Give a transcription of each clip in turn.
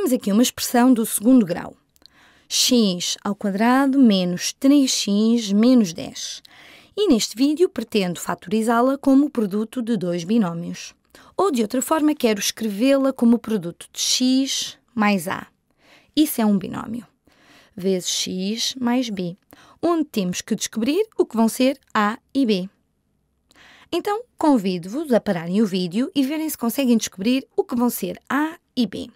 Temos aqui uma expressão do segundo grau. x ao quadrado menos 3x menos 10. E neste vídeo pretendo fatorizá-la como o produto de dois binómios. Ou de outra forma, quero escrevê-la como o produto de x mais a. Isso é um binómio. Vezes x mais b. Onde temos que descobrir o que vão ser a e b. Então, convido-vos a pararem o vídeo e verem se conseguem descobrir o que vão ser a e b.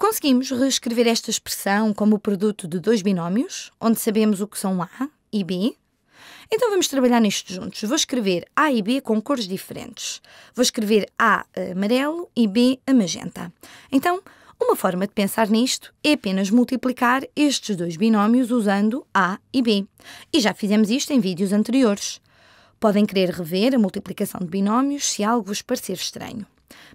Conseguimos reescrever esta expressão como o produto de dois binómios, onde sabemos o que são A e B. Então vamos trabalhar nisto juntos. Vou escrever A e B com cores diferentes. Vou escrever A eh, amarelo e B a magenta. Então, uma forma de pensar nisto é apenas multiplicar estes dois binómios usando A e B. E já fizemos isto em vídeos anteriores. Podem querer rever a multiplicação de binómios se algo vos parecer estranho.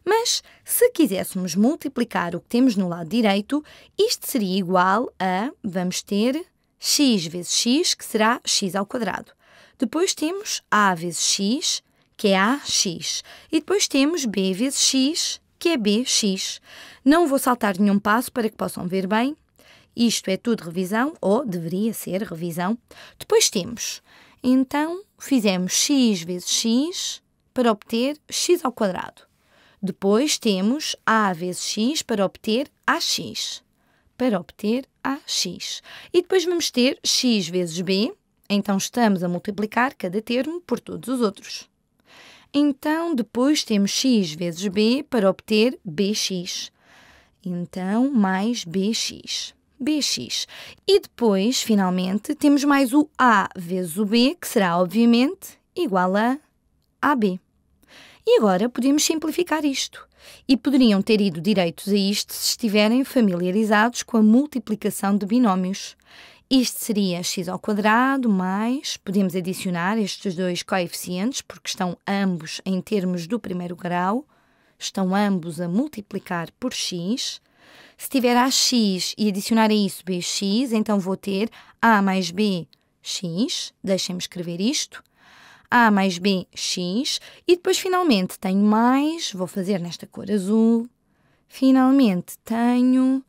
Mas se quiséssemos multiplicar o que temos no lado direito, isto seria igual a, vamos ter x vezes x, que será x ao quadrado. Depois temos a vezes x, que é ax. E depois temos b vezes x, que é bx. Não vou saltar nenhum passo para que possam ver bem. Isto é tudo revisão, ou deveria ser revisão. Depois temos, então, fizemos x vezes x para obter x ao quadrado. Depois temos A vezes X para obter AX. Para obter AX. E depois vamos ter X vezes B, então estamos a multiplicar cada termo por todos os outros. Então, depois temos x vezes b para obter bx. Então, mais bx. bx. E depois, finalmente, temos mais o a vezes o b, que será, obviamente, igual a ab. E agora podemos simplificar isto. E poderiam ter ido direitos a isto se estiverem familiarizados com a multiplicação de binómios. Isto seria x ao quadrado mais, podemos adicionar estes dois coeficientes, porque estão ambos em termos do primeiro grau, estão ambos a multiplicar por x. Se tiver ax e adicionar a isso bx, então vou ter a mais bx, deixem-me escrever isto, a mais B, X. E depois, finalmente, tenho mais, vou fazer nesta cor azul. Finalmente, tenho,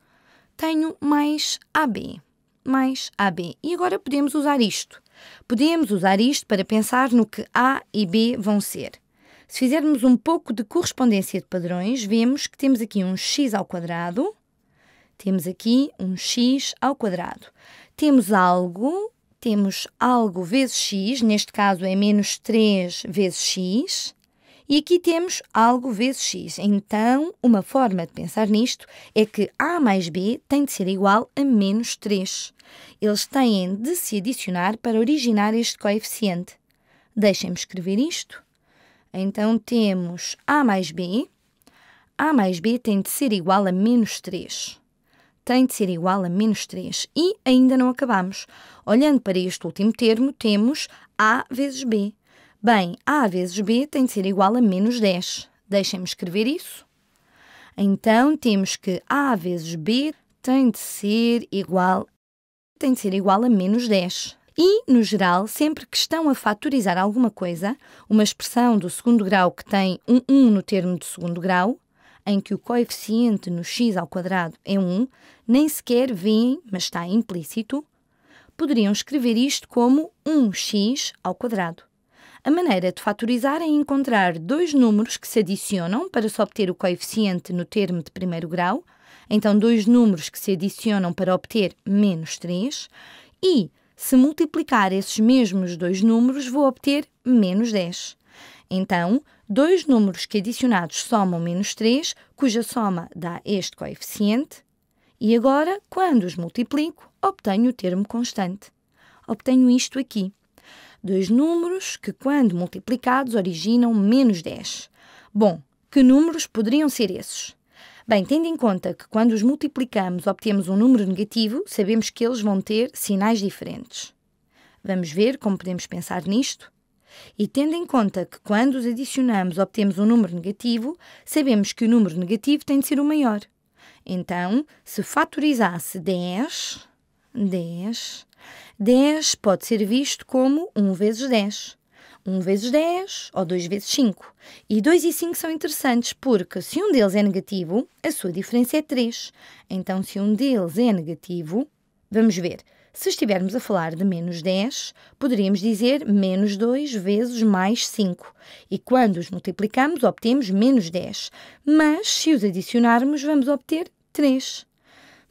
tenho mais AB. Mais AB. E agora podemos usar isto. Podemos usar isto para pensar no que A e B vão ser. Se fizermos um pouco de correspondência de padrões, vemos que temos aqui um x ao quadrado, temos aqui um x ao quadrado. Temos algo temos algo vezes x, neste caso é menos 3 vezes x, e aqui temos algo vezes x. Então, uma forma de pensar nisto é que a mais b tem de ser igual a menos 3. Eles têm de se adicionar para originar este coeficiente. Deixem-me escrever isto. Então, temos a mais b. a mais b tem de ser igual a menos 3 tem de ser igual a menos 3. E ainda não acabamos. Olhando para este último termo, temos A vezes B. Bem, A vezes B tem de ser igual a menos 10. Deixem-me escrever isso. Então, temos que A vezes B tem de ser igual, tem de ser igual a menos 10. E, no geral, sempre que estão a fatorizar alguma coisa, uma expressão do segundo grau que tem um 1 no termo de segundo grau, em que o coeficiente no x ao quadrado é 1, nem sequer vêem, mas está implícito, poderiam escrever isto como 1x ao quadrado. A maneira de fatorizar é encontrar dois números que se adicionam para se obter o coeficiente no termo de primeiro grau, então dois números que se adicionam para obter menos 3, e se multiplicar esses mesmos dois números, vou obter menos 10. Então, dois números que adicionados somam menos 3, cuja soma dá este coeficiente, e agora, quando os multiplico, obtenho o termo constante. Obtenho isto aqui. Dois números que, quando multiplicados, originam menos 10. Bom, que números poderiam ser esses? Bem, tendo em conta que quando os multiplicamos obtemos um número negativo, sabemos que eles vão ter sinais diferentes. Vamos ver como podemos pensar nisto? E tendo em conta que quando os adicionamos obtemos um número negativo, sabemos que o número negativo tem de ser o maior. Então, se fatorizasse 10, 10, 10 pode ser visto como 1 vezes 10. 1 vezes 10 ou 2 vezes 5. E 2 e 5 são interessantes porque, se um deles é negativo, a sua diferença é 3. Então, se um deles é negativo, vamos ver, se estivermos a falar de menos 10, poderíamos dizer menos 2 vezes mais 5. E quando os multiplicamos, obtemos menos 10. Mas, se os adicionarmos, vamos obter 3.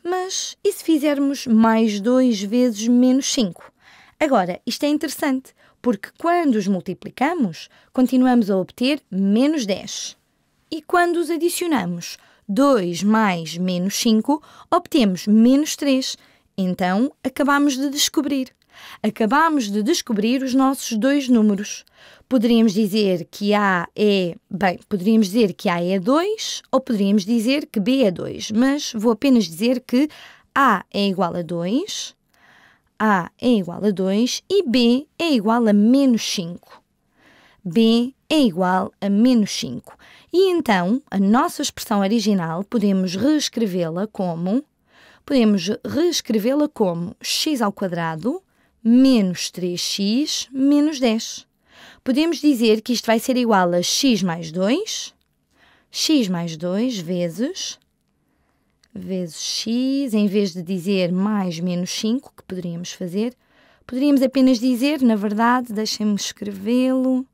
Mas e se fizermos mais 2 vezes menos 5? Agora, isto é interessante, porque quando os multiplicamos, continuamos a obter menos 10. E quando os adicionamos, 2 mais menos 5, obtemos menos 3 então, acabamos de descobrir. Acabamos de descobrir os nossos dois números. Poderíamos dizer que A é, bem, poderíamos dizer que A é 2 ou poderíamos dizer que B é 2, mas vou apenas dizer que A é igual a 2, A é igual a 2 e B é igual a menos 5. B é igual a menos 5. E então, a nossa expressão original podemos reescrevê-la como podemos reescrevê-la como x ao quadrado menos 3x menos 10. Podemos dizer que isto vai ser igual a x mais 2, x mais 2 vezes, vezes x, em vez de dizer mais menos 5, que poderíamos fazer, poderíamos apenas dizer, na verdade, deixem-me escrevê-lo,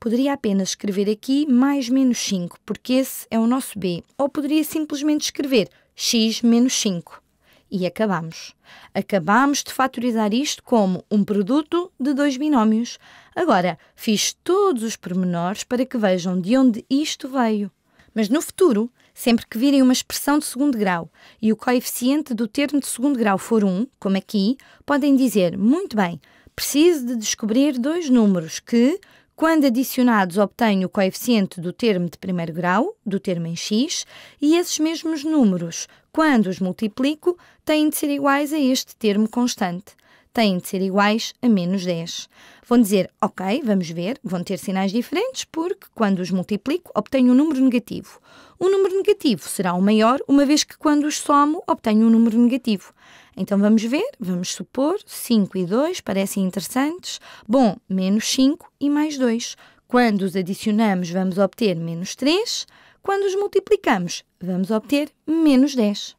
poderia apenas escrever aqui mais menos 5, porque esse é o nosso b, ou poderia simplesmente escrever x menos 5 e acabamos. Acabamos de faturizar isto como um produto de dois binómios. Agora, fiz todos os pormenores para que vejam de onde isto veio. Mas no futuro, sempre que virem uma expressão de segundo grau e o coeficiente do termo de segundo grau for 1, como aqui, podem dizer: muito bem, preciso de descobrir dois números que, quando adicionados, obtenho o coeficiente do termo de primeiro grau, do termo em x, e esses mesmos números, quando os multiplico, têm de ser iguais a este termo constante. Têm de ser iguais a menos 10. Vão dizer, ok, vamos ver, vão ter sinais diferentes, porque quando os multiplico, obtenho um número negativo. O número negativo será o maior, uma vez que quando os somo, obtenho um número negativo. Então vamos ver, vamos supor, 5 e 2 parecem interessantes. Bom, menos 5 e mais 2. Quando os adicionamos, vamos obter menos 3. Quando os multiplicamos, vamos obter menos 10.